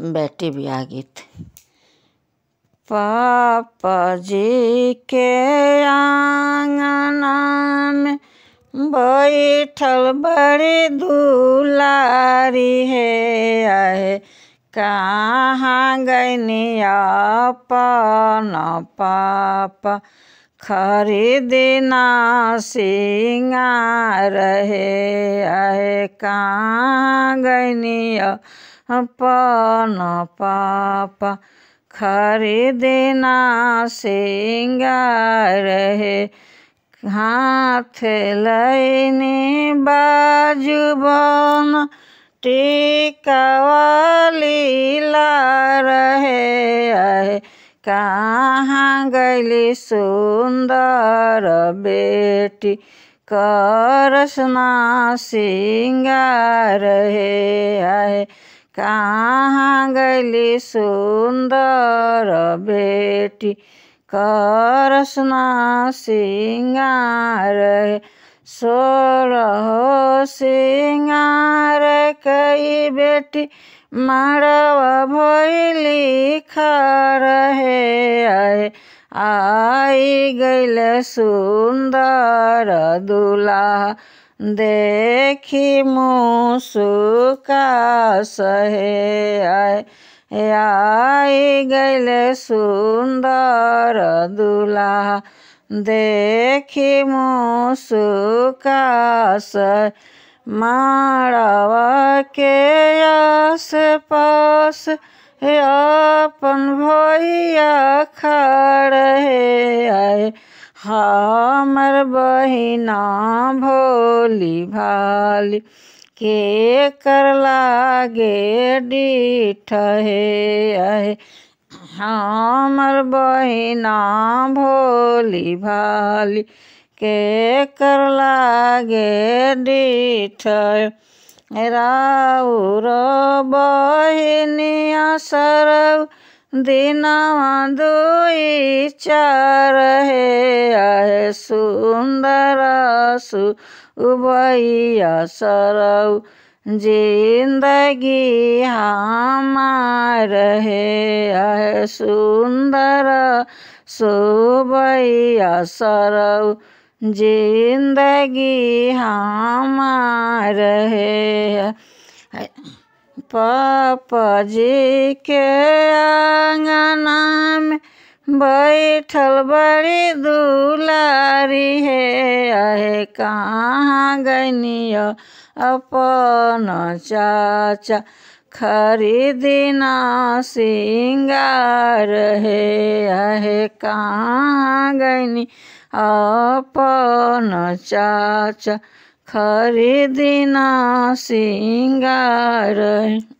बेटी ब्याह गीत पापा जी के आंगना में बैठल बड़ी दुलारी है आए कहाँ गईनी अपन पापा खरीदना सिंगा रहे आए कहाँ गईनी अपन पापा खरीदना सिंगार रहे हाथ लैने बाजुबन टिकवा लीला रहे आए कहाँ गैली सुन्दर बेटी करसना सिंगार रहे आए कहाँ गैली सुन्दर बेटी करस्ना सिङ्गार सोलहो सिङ्गार कै बेटी माडव भैली खर हे आए आई गैल सुन्दर दुला देखी मुसुका सहे आए आई गल सुंदर दुला देखी मुसुका सहे मारव के आस पास अपन भैया खड़े आए हाँ बहिना भोली भाली के कर लागे डीठ हे अहे हमर बहिना भोली भाली के कर लागे डीठ राउर बहिनिया सरव दिन दुई चार हे सुन्दर सु उभैया सरौ जिंदगी हमार है सुंदर सोबैया सरौ जिंदगी हमार है पापा जी के बैठल बड़ी दुलारी है अहे कहाँ गनियो अपन चाचा खरीदना सिंगार हे आहे कहाँ गनी अपन चाचा खरीदना सिंगार है